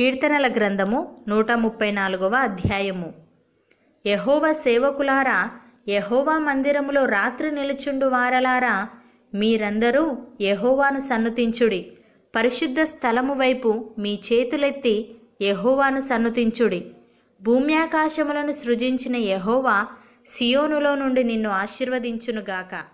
కీర్తనల గ్రంథము నూట ముప్పై నాలుగవ అధ్యాయము యహోవ సేవకులారా యహోవా మందిరములో రాత్రి నిలుచుండు వారలారా మీరందరూ యహోవాను సన్నుతించుడి పరిశుద్ధ స్థలము వైపు మీ చేతులెత్తి యహోవాను సన్నుతించుడి భూమ్యాకాశములను సృజించిన యహోవా సియోనులో నుండి నిన్ను ఆశీర్వదించునుగాక